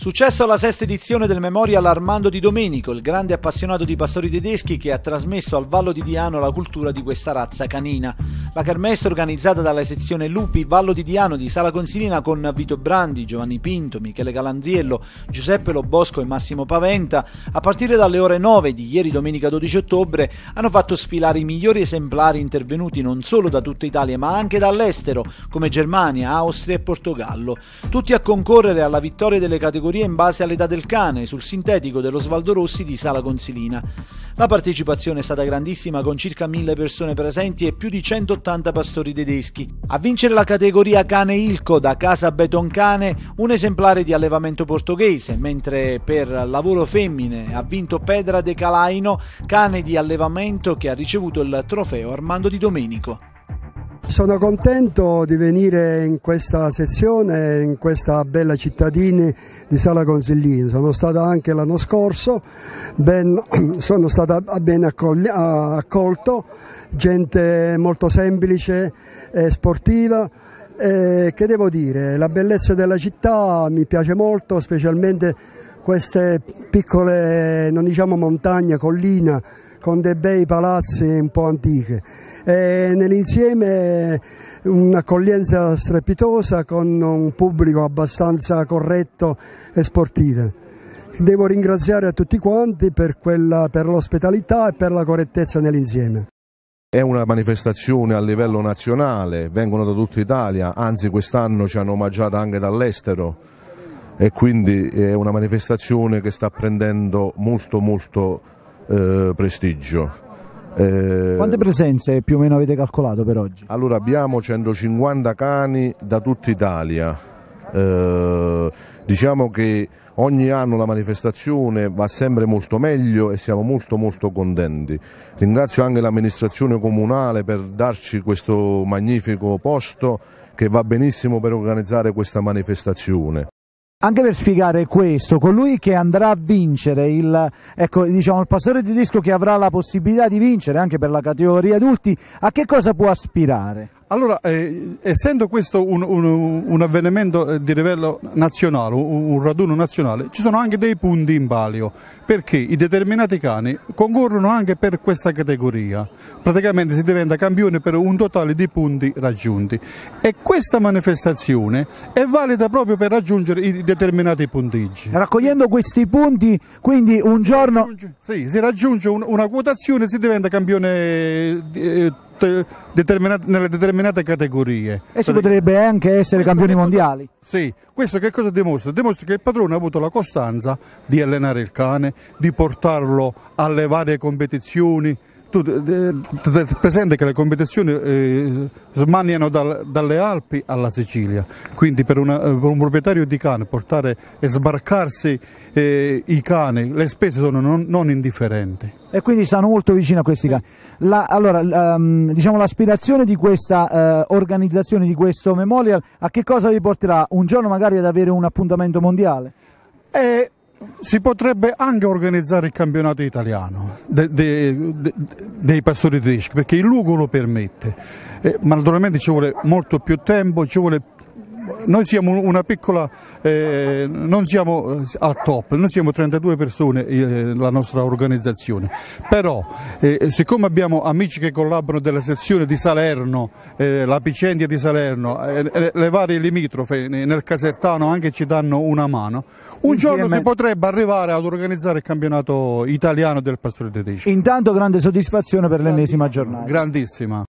Successo alla sesta edizione del Memorial Armando di Domenico, il grande appassionato di pastori tedeschi che ha trasmesso al Vallo di Diano la cultura di questa razza canina. La Carmessa organizzata dalla sezione Lupi Vallo di Diano di Sala Consilina con Vito Brandi, Giovanni Pinto, Michele Calandriello, Giuseppe Lobosco e Massimo Paventa, a partire dalle ore 9 di ieri domenica 12 ottobre, hanno fatto sfilare i migliori esemplari intervenuti non solo da tutta Italia ma anche dall'estero, come Germania, Austria e Portogallo, tutti a concorrere alla vittoria delle categorie in base all'età del cane sul sintetico dello Svaldo Rossi di Sala Consilina. La partecipazione è stata grandissima con circa 1000 persone presenti e più di 180 pastori tedeschi. A vincere la categoria cane Ilco da casa Betoncane un esemplare di allevamento portoghese, mentre per lavoro femmine ha vinto Pedra de Calaino, cane di allevamento che ha ricevuto il trofeo Armando di Domenico. Sono contento di venire in questa sezione, in questa bella cittadina di Sala Consiglini. Sono stata anche l'anno scorso, ben, sono stato ben accolto, gente molto semplice e sportiva e eh, che devo dire, la bellezza della città mi piace molto, specialmente queste piccole, non diciamo montagne, collina, con dei bei palazzi un po' antichi. Nell'insieme un'accoglienza strepitosa con un pubblico abbastanza corretto e sportivo. Devo ringraziare a tutti quanti per, per l'ospitalità e per la correttezza nell'insieme. È una manifestazione a livello nazionale, vengono da tutta Italia, anzi quest'anno ci hanno omaggiato anche dall'estero e quindi è una manifestazione che sta prendendo molto molto eh, prestigio. Eh, Quante presenze più o meno avete calcolato per oggi? Allora abbiamo 150 cani da tutta Italia, eh, diciamo che ogni anno la manifestazione va sempre molto meglio e siamo molto molto contenti. Ringrazio anche l'amministrazione comunale per darci questo magnifico posto che va benissimo per organizzare questa manifestazione. Anche per spiegare questo, colui che andrà a vincere il, ecco, diciamo, il pastore tedesco che avrà la possibilità di vincere anche per la categoria adulti, a che cosa può aspirare? Allora, eh, essendo questo un, un, un, avvenimento eh, di livello nazionale, un, un, raduno nazionale, ci sono anche dei punti in palio, perché i determinati cani concorrono anche per questa categoria. Praticamente si diventa campione per un totale di punti raggiunti. E questa manifestazione è valida proprio per raggiungere i determinati punteggi. Raccogliendo questi punti, quindi un giorno... Sì, si raggiunge una quotazione e si diventa campione... Eh, determinate, nelle determinate categorie. E si potrebbe anche essere campioni mondiali. Sì, questo che cosa dimostra? Dimostra che il padrone ha avuto la costanza di allenare il cane, di portarlo alle varie competizioni, tu eh, ti presente che le competizioni eh, smaniano dal, dalle Alpi alla Sicilia, quindi per, una, eh, per, un proprietario di cane portare e sbarcarsi eh, i cani, le spese sono non, non, indifferenti. E quindi stanno molto vicino a questi cani. La, allora, um, diciamo, l'aspirazione di questa uh, organizzazione, di questo memorial, a che cosa vi porterà? Un giorno magari ad avere un appuntamento mondiale? Eh, si potrebbe anche organizzare il campionato italiano de, de, de, dei pastori tedeschi perché il luogo lo permette, eh, ma naturalmente ci vuole molto più tempo, ci vuole noi siamo una piccola, eh, non siamo eh, al top, noi siamo 32 persone eh, la nostra organizzazione, però eh, siccome abbiamo amici che collaborano della sezione di Salerno, eh, la Picendia di Salerno, eh, le varie limitrofe nel Casertano anche ci danno una mano, un Insieme... giorno si potrebbe arrivare ad organizzare il campionato italiano del pastore tedesco. Intanto grande soddisfazione per l'ennesima giornata. Grandissima.